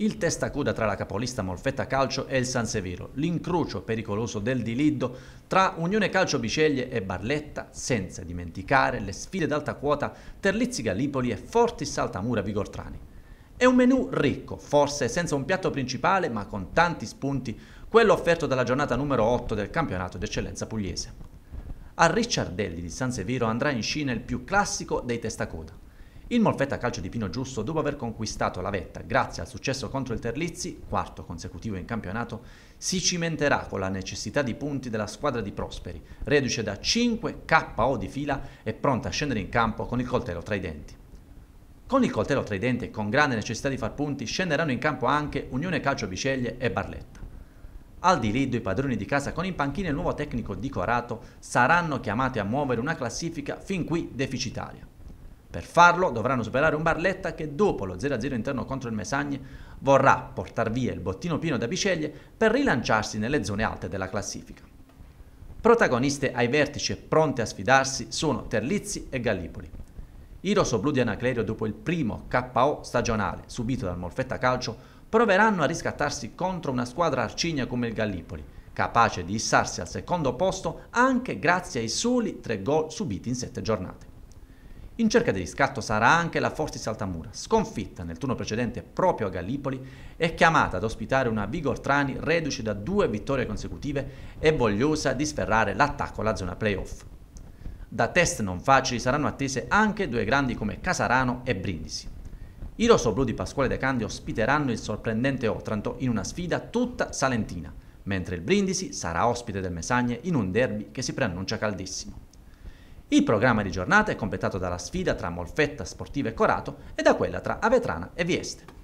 Il testacuda tra la capolista Molfetta Calcio e il San Severo, l'incrocio pericoloso del Diliddo tra Unione Calcio Biceglie e Barletta, senza dimenticare le sfide d'alta quota Terlizzi Gallipoli e Forti Saltamura Vigortrani. È un menù ricco, forse senza un piatto principale ma con tanti spunti, quello offerto dalla giornata numero 8 del campionato d'eccellenza pugliese. A Ricciardelli di San Severo andrà in scena il più classico dei testacoda, il Molfetta Calcio di Pino Giusto, dopo aver conquistato la vetta grazie al successo contro il Terlizzi, quarto consecutivo in campionato, si cimenterà con la necessità di punti della squadra di Prosperi, reduce da 5 KO di fila e pronta a scendere in campo con il coltello tra i denti. Con il coltello tra i denti e con grande necessità di far punti scenderanno in campo anche Unione Calcio Biceglie e Barletta. Al di Lido i padroni di casa con in panchina il nuovo tecnico di Corato saranno chiamati a muovere una classifica fin qui deficitaria. Per farlo dovranno superare un Barletta che dopo lo 0-0 interno contro il Mesagne vorrà portare via il bottino pieno da Biceglie per rilanciarsi nelle zone alte della classifica. Protagoniste ai vertici e pronte a sfidarsi sono Terlizzi e Gallipoli. I rossoblù di Anaclerio dopo il primo KO stagionale subito dal Molfetta Calcio proveranno a riscattarsi contro una squadra arcigna come il Gallipoli, capace di issarsi al secondo posto anche grazie ai soli tre gol subiti in sette giornate. In cerca di riscatto sarà anche la Forti Saltamura, sconfitta nel turno precedente proprio a Gallipoli e chiamata ad ospitare una Vigortrani reduce da due vittorie consecutive e vogliosa di sferrare l'attacco alla zona playoff. Da test non facili saranno attese anche due grandi come Casarano e Brindisi. I rossoblù di Pasquale De Candi ospiteranno il sorprendente Otranto in una sfida tutta salentina, mentre il Brindisi sarà ospite del Mesagne in un derby che si preannuncia caldissimo. Il programma di giornata è completato dalla sfida tra Molfetta Sportiva e Corato e da quella tra Avetrana e Vieste.